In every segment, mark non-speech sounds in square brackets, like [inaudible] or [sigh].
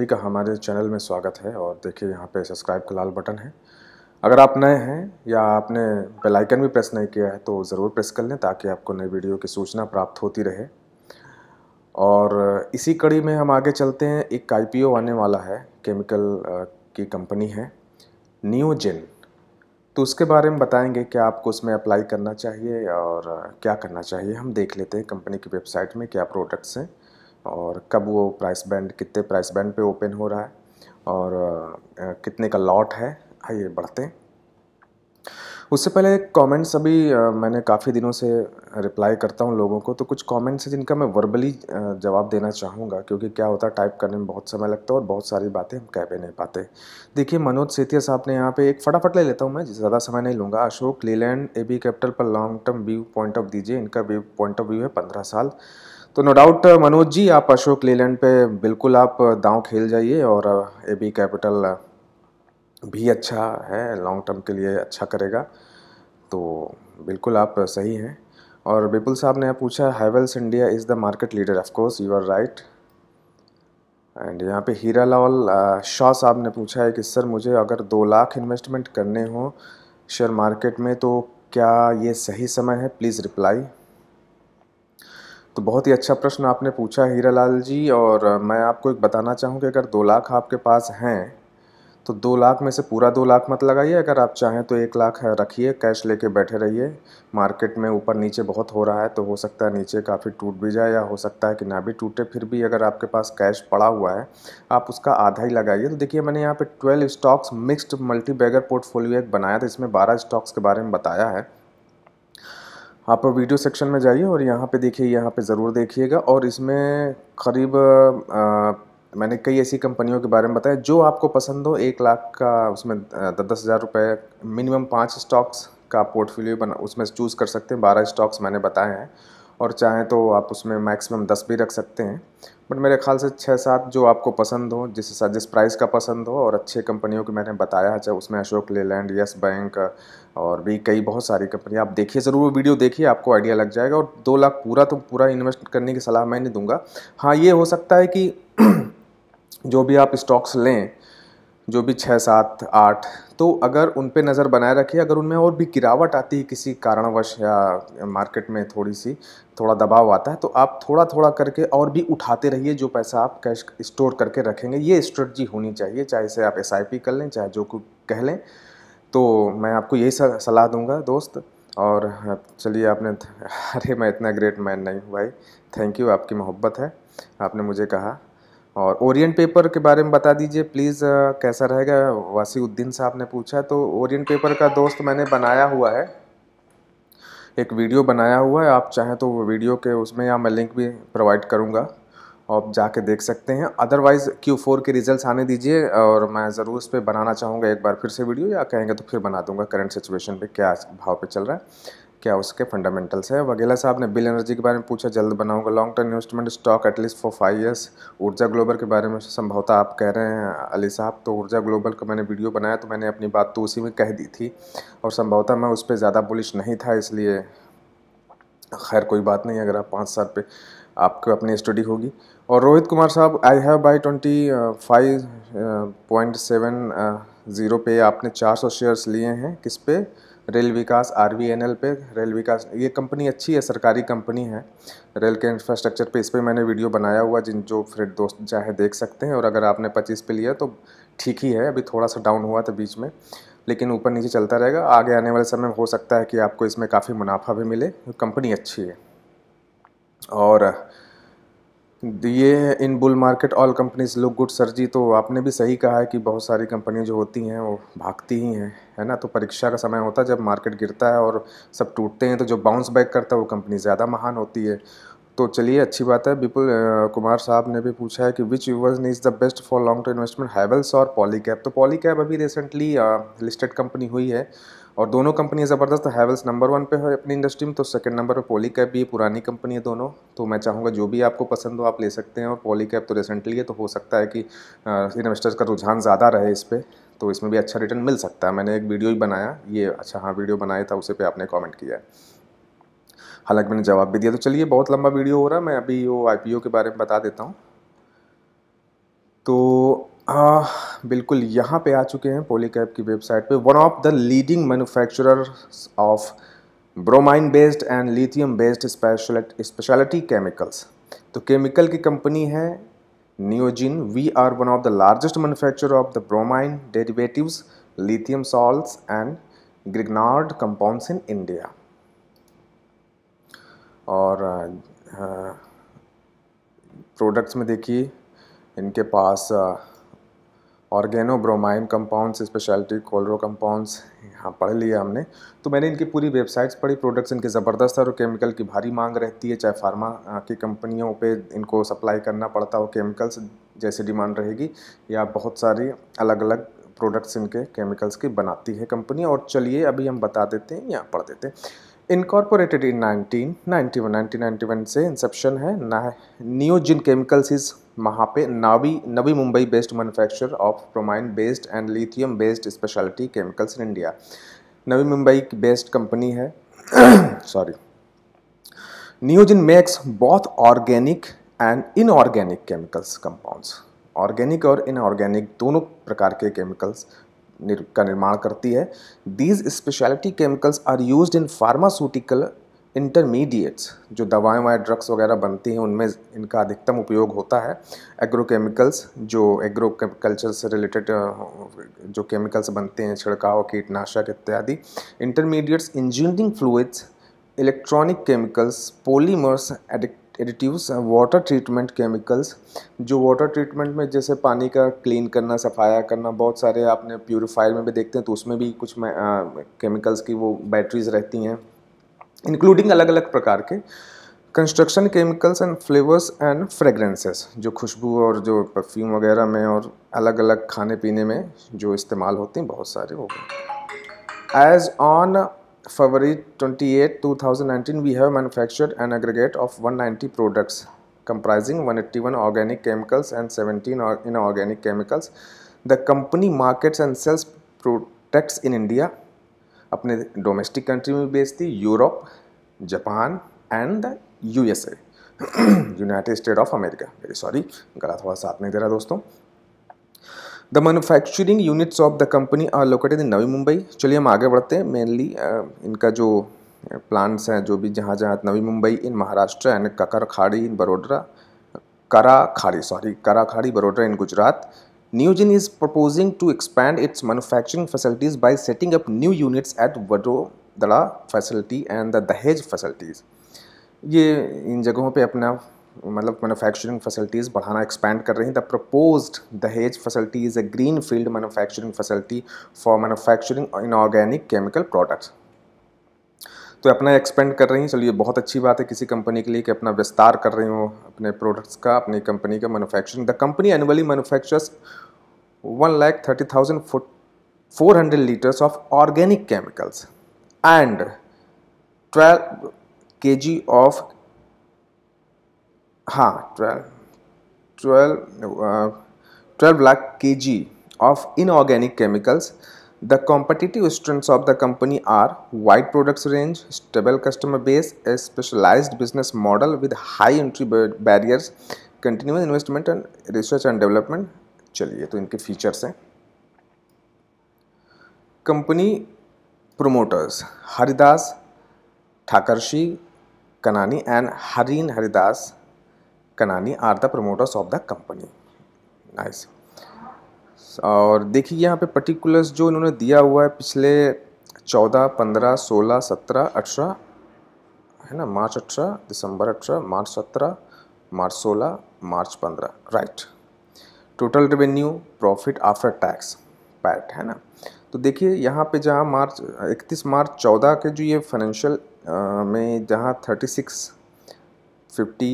सभी का हमारे चैनल में स्वागत है और देखिए यहाँ पे सब्सक्राइब का लाल बटन है अगर आप नए हैं या आपने बेल आइकन भी प्रेस नहीं किया है तो ज़रूर प्रेस कर लें ताकि आपको नई वीडियो की सूचना प्राप्त होती रहे और इसी कड़ी में हम आगे चलते हैं एक आई आने वाला है केमिकल की कंपनी है नियोजेन तो उसके बारे में बताएंगे क्या आपको उसमें अप्लाई करना चाहिए और क्या करना चाहिए हम देख लेते हैं कंपनी की वेबसाइट में क्या प्रोडक्ट्स हैं और कब वो प्राइस बैंड कितने प्राइस बैंड पे ओपन हो रहा है और कितने का लॉट है आइए बढ़ते हैं उससे पहले कमेंट्स अभी मैंने काफ़ी दिनों से रिप्लाई करता हूँ लोगों को तो कुछ कमेंट्स हैं जिनका मैं वर्बली जवाब देना चाहूँगा क्योंकि क्या होता है टाइप करने में बहुत समय लगता है और बहुत सारी बातें हम कह भी नहीं पाते देखिए मनोज सेतिया साहब ने यहाँ पे एक फटाफट ले लेता हूँ मैं ज़्यादा समय नहीं लूँगा Ashok Leyland A B capital पर long term view point of दीजिए इनका व्यू पॉइंट ऑफ व्यू है पंद्रह साल तो नो डाउट मनोज जी आप अशोक लेलैंड पे बिल्कुल आप दांव खेल जाइए और ए बी कैपिटल भी अच्छा है लॉन्ग टर्म के लिए अच्छा करेगा तो बिल्कुल आप सही हैं और बिपुल साहब ने पूछा Havells India is the market leader of course you are right and यहाँ पे हीरा लावल शाह साहब ने पूछा है कि सर मुझे अगर दो लाख इन्वेस्टमेंट करने हो शेयर मार्केट में तो क्या ये सही समय है प्लीज़ रिप्लाई तो बहुत ही अच्छा प्रश्न आपने पूछा लाल जी और मैं आपको एक बताना चाहूँ कि अगर दो लाख आपके पास हैं तो दो लाख में से पूरा दो लाख मत लगाइए अगर आप चाहें तो एक लाख रखिए कैश लेके बैठे रहिए मार्केट में ऊपर नीचे बहुत हो रहा है तो हो सकता है नीचे काफ़ी टूट भी जाए या हो सकता है कि ना भी टूटे फिर भी अगर आपके पास कैश पड़ा हुआ है आप उसका आधा ही लगाइए तो देखिए मैंने यहाँ पर twelve stocks mixed multi portfolio एक बनाया था इसमें बारह स्टॉक्स के बारे में बताया है आप वीडियो सेक्शन में जाइए और यहाँ पे देखिए यहाँ पे ज़रूर देखिएगा और इसमें करीब मैंने कई ऐसी कंपनियों के बारे में बताया जो आपको पसंद हो एक लाख का उसमें दस हज़ार रुपये मिनिमम पाँच स्टॉक्स का पोर्टफोलियो बना उसमें चूज़ कर सकते हैं बारह स्टॉक्स मैंने बताए हैं और चाहें तो आप उसमें मैक्सिमम दस भी रख सकते हैं बट मेरे ख्याल से छः सात जो आपको पसंद हो जिस जिस प्राइस का पसंद हो और अच्छे कंपनियों के मैंने बताया है चाहे उसमें अशोक लेलैंड यस बैंक और भी कई बहुत सारी कंपनियाँ आप देखिए ज़रूर वो वीडियो देखिए आपको आइडिया लग जाएगा और दो लाख पूरा तो पूरा इन्वेस्ट करने की सलाह मैं नहीं दूंगा हाँ ये हो सकता है कि [clears throat] जो भी आप स्टॉक्स लें जो भी छः सात आठ तो अगर उन पर नज़र बनाए रखिए अगर उनमें और भी गिरावट आती है किसी कारणवश या मार्केट में थोड़ी सी थोड़ा दबाव आता है तो आप थोड़ा थोड़ा करके और भी उठाते रहिए जो पैसा आप कैश स्टोर करके रखेंगे ये स्ट्रेटजी होनी चाहिए चाहे इसे आप एस कर लें चाहे जो कुछ कह लें तो मैं आपको यही सलाह दूंगा दोस्त और चलिए आपने [laughs] अरे मैं इतना ग्रेट मैन नहीं हूँ भाई थैंक यू आपकी मोहब्बत है आपने मुझे कहा और ओरिएंट पेपर के बारे में बता दीजिए प्लीज़ कैसा रहेगा वासीउद्दीन साहब ने पूछा तो ओरिएंट पेपर का दोस्त मैंने बनाया हुआ है एक वीडियो बनाया हुआ है आप चाहें तो वो वीडियो के उसमें या मैं लिंक भी प्रोवाइड करूँगा आप जाके देख सकते हैं अदरवाइज़ क्यू फोर के रिजल्ट आने दीजिए और मैं ज़रूर उस पर बनाना चाहूँगा एक बार फिर से वीडियो या कहेंगे तो फिर बना दूँगा करंट सिचुएशन पे क्या भाव पे चल रहा है क्या उसके फंडामेंटल्स है वगेला साहब ने बिल एनर्जी के बारे में पूछा जल्द बनाऊंगा long term investment stock at least for five years Urja global के बारे में संभवतः आप कह रहे हैं अली साहब तो ऊर्जा ग्लोबल का मैंने वीडियो बनाया तो मैंने अपनी बात तो उसी में कह दी थी और संभवतः मैं उस पर ज़्यादा बुलिश नहीं था इसलिए खैर कोई बात नहीं अगर आप पाँच साल पे आपको अपनी स्टडी होगी और रोहित कुमार साहब I have by twenty five point seven zero पे आपने चार सौ शेयर्स लिए हैं किस पे Rail Vikas R V N L पे रेल विकास ये कंपनी अच्छी है सरकारी कंपनी है रेल के इंफ्रास्ट्रक्चर पे इस पर मैंने वीडियो बनाया हुआ जिन जो फ्रेड दोस्त चाहे देख सकते हैं और अगर आपने पच्चीस पे लिया तो ठीक ही है अभी थोड़ा सा डाउन हुआ था बीच में लेकिन ऊपर नीचे चलता रहेगा आगे आने वाले समय हो सकता है कि आपको इसमें काफ़ी मुनाफा भी मिले कंपनी अच्छी है और ये है in bull market all companies look good sir ji तो आपने भी सही कहा है कि बहुत सारी कंपनियाँ जो होती हैं वो भागती ही हैं है ना तो परीक्षा का समय होता है जब मार्केट गिरता है और सब टूटते हैं तो जो बाउंस बैक करता है वो कंपनी ज़्यादा महान होती है तो चलिए अच्छी बात है विपुल कुमार साहब ने भी पूछा है कि which yours is the best for long term investment Havells और पॉलीकैप तो पॉलीकैप अभी रिसेंटली लिस्टेड कंपनी हुई है और दोनों कंपनी ज़बरदस्त हैवल्स नंबर वन पे है अपनी इंडस्ट्री में तो सेकंड नंबर पे पोली कैब भी पुरानी कंपनी है दोनों तो मैं चाहूँगा जो भी आपको पसंद हो आप ले सकते हैं और पोली कैब तो रिसेंटली है तो हो सकता है कि इन्वेस्टर्स का रुझान ज़्यादा रहे इस पर तो इसमें भी अच्छा रिटर्न मिल सकता है मैंने एक वीडियो ही बनाया ये अच्छा हाँ वीडियो बनाया था उसे पर आपने कॉमेंट किया है हालांकि मैंने जवाब भी दिया तो चलिए बहुत लंबा वीडियो हो रहा है मैं अभी वो आई के बारे में बता देता हूँ आ, बिल्कुल यहाँ पे आ चुके हैं पोलीकैब की वेबसाइट पे one of the leading manufacturer of bromine based and lithium based speciality chemicals तो केमिकल की कंपनी है Neogen we are one of the largest manufacturer of the bromine derivatives lithium salts and grignard compounds in India और products में देखिए इनके पास आ, organobromine compounds speciality chloro compounds हाँ पढ़ लिया हमने तो मैंने इनकी पूरी वेबसाइट्स पढ़ी प्रोडक्ट्स इनके ज़बरदस्त है और केमिकल की भारी मांग रहती है चाहे फार्मा की कंपनियों पे इनको सप्लाई करना पड़ता हो केमिकल्स जैसे डिमांड रहेगी या बहुत सारी अलग अलग प्रोडक्ट्स इनके केमिकल्स की बनाती है कंपनी और चलिए अभी हम बता देते हैं यहाँ पढ़ देते हैं इनकॉर्पोरेटेड इन 1991 1991 से इंसेप्शन है नियोजिन केमिकल्स इज वहाँ पे Navi Navi Mumbai based manufacture of bromine based and lithium based speciality chemicals in India Navi Mumbai की बेस्ड कंपनी है sorry Neogen makes both organic and inorganic chemicals compounds organic और इनऑर्गेनिक दोनों प्रकार के केमिकल्स निर का निर्माण करती है these speciality chemicals are use in pharmaceutical intermediates जो दवाएं वाएँ ड्रग्स वगैरह बनती हैं उनमें इनका अधिकतम उपयोग होता है एग्रोकेमिकल्स जो एग्रोकल्चर से रिलेटेड जो केमिकल्स बनते हैं छिड़काव कीटनाशक इत्यादि intermediates engineering fluids electronic chemicals polymers addict additives water treatment chemicals जो वाटर ट्रीटमेंट में जैसे पानी का क्लीन करना सफाया करना बहुत सारे आपने प्योरीफायर में भी देखते हैं तो उसमें भी कुछ केमिकल्स की वो बैटरीज रहती हैं इंक्लूडिंग अलग अलग प्रकार के construction chemicals and flavours and fragrances जो खुशबू और जो परफ्यूम वगैरह में और अलग अलग खाने पीने में जो इस्तेमाल होते हैं बहुत सारे वो as on February 28, 2019 we have manufactured an aggregate of one 190 products comprising 181 organic chemicals and seventeen inorganic chemicals the company markets and sells products in India अपने डोमेस्टिक कंट्री में बेचती Europe Japan and the U USA United State of America very sorry गला थोड़ा साथ नहीं दे रहा दोस्तों the manufacturing units of the company are located in Navi Mumbai चलिए हम आगे बढ़ते हैं मेनली इनका जो प्लांट्स हैं जो भी जहाँ जहाँ Navi Mumbai in Maharashtra and Khadi in Kara Khadi sorry Karakhadi Vadodara in Gujarat Neogen is proposing to expand its manufacturing facilities by setting up new units at Vadodara facility and the Dahej facilities ये इन जगहों पर अपना मतलब मैनुफैक्चरिंग फैसिलिटीज़ बढ़ाना एक्सपैंड कर रही हैं the propose Dahej facility is a green field manufacturing facility for manufacturing inorganic chemical products तो अपना एक्सपेंड कर रही हैं चलिए बहुत अच्छी बात है किसी कंपनी के लिए कि अपना विस्तार कर रही हूँ अपने प्रोडक्ट्स का अपनी कंपनी का manufacturing the company annually manufactures one lakh thirty thousand four hundred litres of organic chemicals and twelve K G of हाँ twelve twelve lakh K G of inorganic chemicals the competitive strengths of the company are wide products range stable customer base a specialise business model with high entry barriers continuous investment and research and development चलिए तो इनके features हैं company promoters Haridas ठाकरशी कनानी and Hareen Haridas Kanani are the promoters of the company nice और देखिए यहाँ पे particulars जो इन्होंने दिया हुआ है पिछले चौदह पंद्रह सोलह सत्रह अठारह है ना मार्च अठारह दिसंबर अठारह मार्च सत्रह मार्च सोलह मार्च पंद्रह right total revenue profit after tax PAT है ना तो देखिए यहाँ पे जहाँ मार्च इकतीस मार्च चौदह के जो ये फाइनेंशियल में जहाँ थर्टी सिक्स फिफ्टी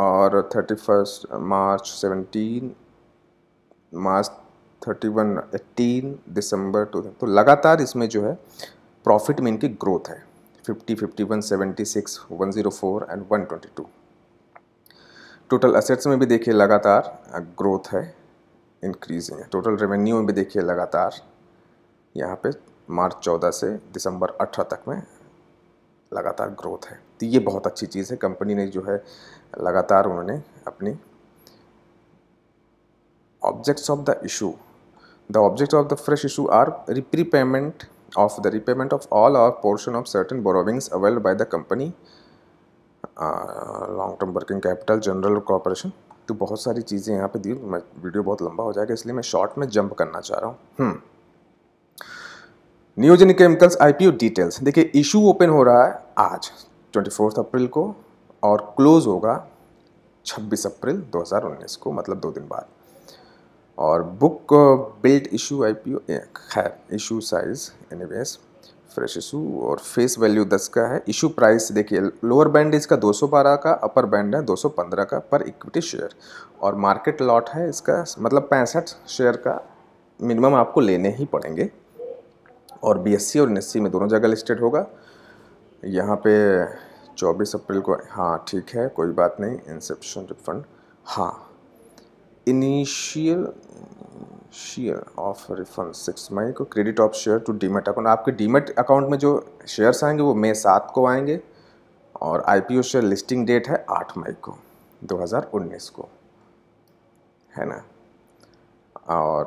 और thirty first March seventeen March thirty one eighteen December two तो लगातार इसमें जो है प्रॉफिट में इनकी ग्रोथ है fifty fifty one seventy six one zero four and one twenty two total assets में भी देखिए लगातार ग्रोथ है इंक्रीजिंग है टोटल रेवेन्यू में भी देखिए लगातार यहाँ पे मार्च चौदह से दिसंबर अठारह तक में लगातार ग्रोथ है तो ये बहुत अच्छी चीज़ है कंपनी ने जो है लगातार उन्होंने अपनी objects of the issue the object of the fresh issue are prepayment of the repayment of all or portion of certain borrowings availed by the company long term working capital general corporation तो बहुत सारी चीज़ें यहाँ पे दी मैं video बहुत लंबा हो जाएगा इसलिए मैं शॉर्ट में जंप करना चाह रहा हूँ नियोजन केमिकल्स आईपीओ डिटेल्स देखिए इशू ओपन हो रहा है आज ट्वेंटी फोर्थ अप्रैल को और क्लोज़ होगा 26 अप्रैल 2019 को मतलब दो दिन बाद और book build issue I P O खैर issue size any fresh issue और फेस वैल्यू 10 का है इशू प्राइस देखिए लोअर बैंड इसका 212 का अपर बैंड है 215 का पर इक्विटी शेयर और मार्केट लॉट है इसका मतलब पैंसठ शेयर का मिनिमम आपको लेने ही पड़ेंगे और बीएससी और एन में दोनों जगह लिस्टेड होगा यहाँ पे 24 अप्रैल को हाँ ठीक है कोई बात नहीं इंसेप्शन रिफंड हाँ initial share of refund six May को credit of share to demat account आपके डीमेट अकाउंट में जो शेयर्स आएंगे वो मई सात को आएंगे और आईपीओ शेयर लिस्टिंग डेट है आठ मई को 2019 को है ना और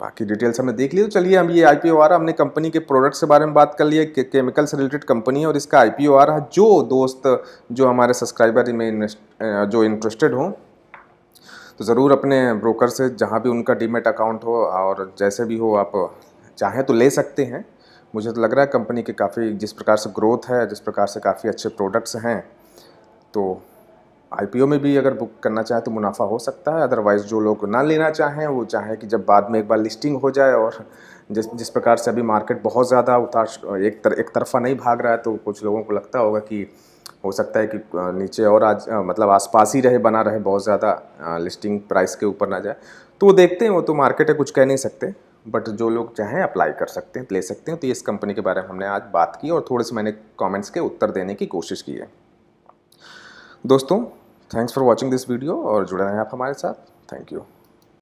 बाकी डिटेल्स हमने देख ली तो चलिए हम ये आई पी आ रहा हमने कंपनी के प्रोडक्ट्स के बारे में बात कर ली के, केमिकल से रिलेटेड कंपनी है और इसका आई पी आ रहा जो दोस्त जो हमारे सब्सक्राइबर में जो इंटरेस्टेड हों तो ज़रूर अपने ब्रोकर से जहाँ भी उनका डीमेट अकाउंट हो और जैसे भी हो आप चाहें तो ले सकते हैं मुझे तो लग रहा है कंपनी के काफ़ी जिस प्रकार से ग्रोथ है जिस प्रकार से काफ़ी अच्छे प्रोडक्ट्स हैं तो आईपीओ में भी अगर बुक करना चाहे तो मुनाफा हो सकता है अदरवाइज़ जो लोग ना लेना चाहें वो चाहे कि जब बाद में एक बार लिस्टिंग हो जाए और जिस जिस प्रकार से अभी मार्केट बहुत ज़्यादा उतार एक तर, एक तरफा नहीं भाग रहा है तो कुछ लोगों को लगता होगा कि हो सकता है कि नीचे और आज मतलब आसपास ही रहे बना रहे बहुत ज़्यादा लिस्टिंग प्राइस के ऊपर ना जाए तो वो देखते हैं वो तो मार्केट है कुछ कह नहीं सकते बट जो लोग चाहें अप्लाई कर सकते हैं ले सकते हैं तो इस कंपनी के बारे में हमने आज बात की और थोड़े से मैंने कमेंट्स के उत्तर देने की कोशिश की है दोस्तों thanks for watching this video और जुड़े रहें आप हमारे साथ थैंक यू